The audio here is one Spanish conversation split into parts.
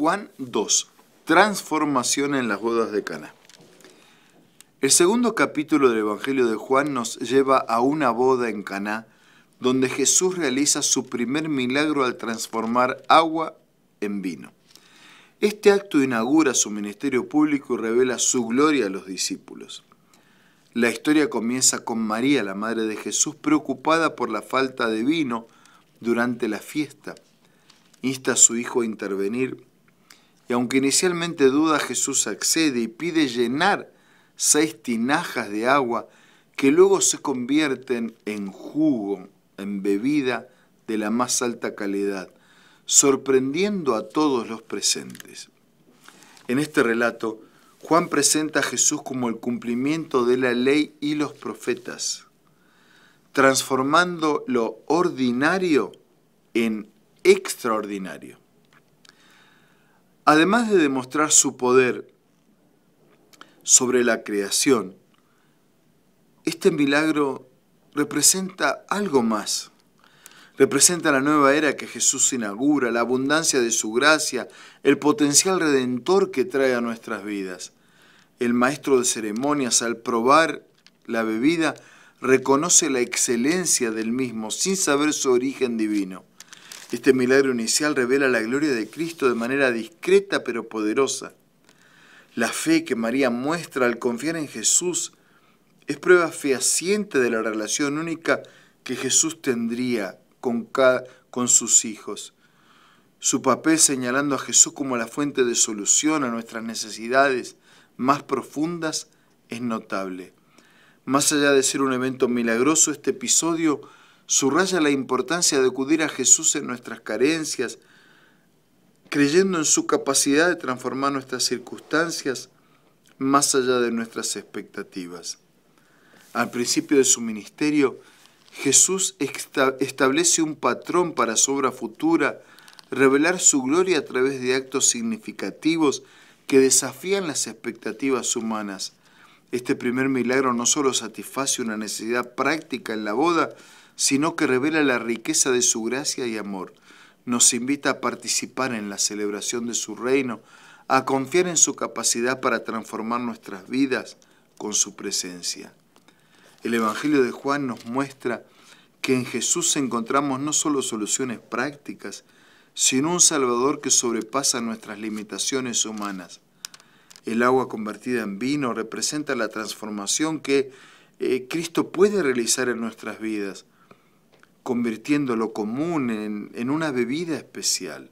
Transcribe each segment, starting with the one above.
Juan 2, transformación en las bodas de Cana. El segundo capítulo del Evangelio de Juan nos lleva a una boda en Caná, donde Jesús realiza su primer milagro al transformar agua en vino. Este acto inaugura su ministerio público y revela su gloria a los discípulos. La historia comienza con María, la madre de Jesús, preocupada por la falta de vino durante la fiesta. Insta a su hijo a intervenir y aunque inicialmente duda, Jesús accede y pide llenar seis tinajas de agua que luego se convierten en jugo, en bebida de la más alta calidad, sorprendiendo a todos los presentes. En este relato, Juan presenta a Jesús como el cumplimiento de la ley y los profetas, transformando lo ordinario en extraordinario además de demostrar su poder sobre la creación, este milagro representa algo más. Representa la nueva era que Jesús inaugura, la abundancia de su gracia, el potencial redentor que trae a nuestras vidas. El maestro de ceremonias, al probar la bebida, reconoce la excelencia del mismo sin saber su origen divino. Este milagro inicial revela la gloria de Cristo de manera discreta pero poderosa. La fe que María muestra al confiar en Jesús es prueba fehaciente de la relación única que Jesús tendría con, con sus hijos. Su papel señalando a Jesús como la fuente de solución a nuestras necesidades más profundas es notable. Más allá de ser un evento milagroso, este episodio subraya la importancia de acudir a Jesús en nuestras carencias, creyendo en su capacidad de transformar nuestras circunstancias más allá de nuestras expectativas. Al principio de su ministerio, Jesús establece un patrón para su obra futura, revelar su gloria a través de actos significativos que desafían las expectativas humanas. Este primer milagro no solo satisface una necesidad práctica en la boda, sino que revela la riqueza de su gracia y amor. Nos invita a participar en la celebración de su reino, a confiar en su capacidad para transformar nuestras vidas con su presencia. El Evangelio de Juan nos muestra que en Jesús encontramos no solo soluciones prácticas, sino un Salvador que sobrepasa nuestras limitaciones humanas. El agua convertida en vino representa la transformación que eh, Cristo puede realizar en nuestras vidas, convirtiendo lo común en, una bebida especial.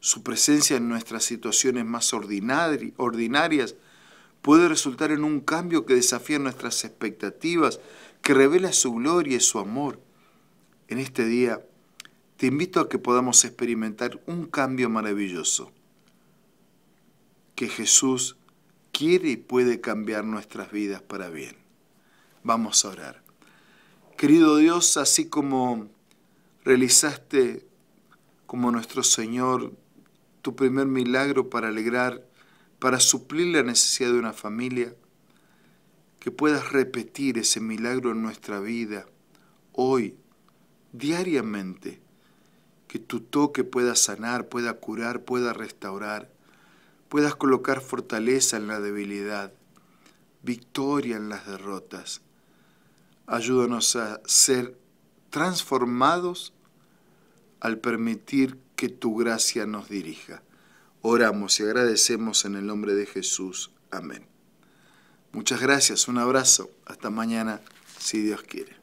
Su presencia en nuestras situaciones más ordinarias puede resultar en un cambio que desafía nuestras expectativas, que revela su gloria y su amor. En este día, te invito a que podamos experimentar un cambio maravilloso que Jesús quiere y puede cambiar nuestras vidas para bien. Vamos a orar. Querido Dios, así como realizaste como nuestro Señor tu primer milagro para alegrar, para suplir la necesidad de una familia, que puedas repetir ese milagro en nuestra vida, hoy, diariamente, que tu toque pueda sanar, pueda curar, pueda restaurar puedas colocar fortaleza en la debilidad, victoria en las derrotas. Ayúdanos a ser transformados al permitir que tu gracia nos dirija. Oramos y agradecemos en el nombre de Jesús. Amén. Muchas gracias, un abrazo, hasta mañana, si Dios quiere.